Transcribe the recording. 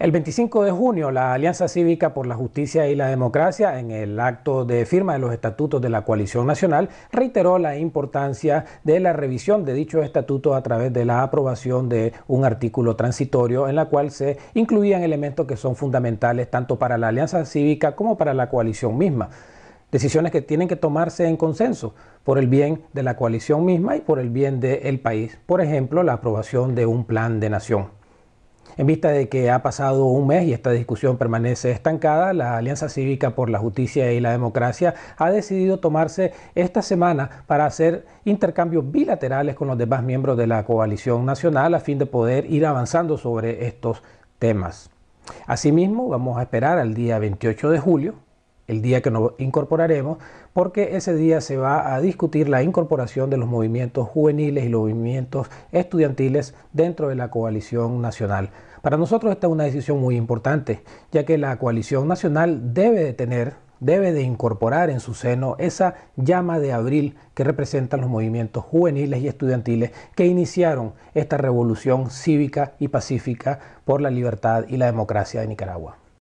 El 25 de junio, la Alianza Cívica por la Justicia y la Democracia, en el acto de firma de los estatutos de la coalición nacional, reiteró la importancia de la revisión de dichos estatutos a través de la aprobación de un artículo transitorio en la cual se incluían elementos que son fundamentales tanto para la Alianza Cívica como para la coalición misma decisiones que tienen que tomarse en consenso por el bien de la coalición misma y por el bien del país. Por ejemplo, la aprobación de un plan de nación. En vista de que ha pasado un mes y esta discusión permanece estancada, la Alianza Cívica por la Justicia y la Democracia ha decidido tomarse esta semana para hacer intercambios bilaterales con los demás miembros de la coalición nacional a fin de poder ir avanzando sobre estos temas. Asimismo, vamos a esperar al día 28 de julio el día que nos incorporaremos, porque ese día se va a discutir la incorporación de los movimientos juveniles y los movimientos estudiantiles dentro de la coalición nacional. Para nosotros esta es una decisión muy importante, ya que la coalición nacional debe de tener, debe de incorporar en su seno esa llama de abril que representan los movimientos juveniles y estudiantiles que iniciaron esta revolución cívica y pacífica por la libertad y la democracia de Nicaragua.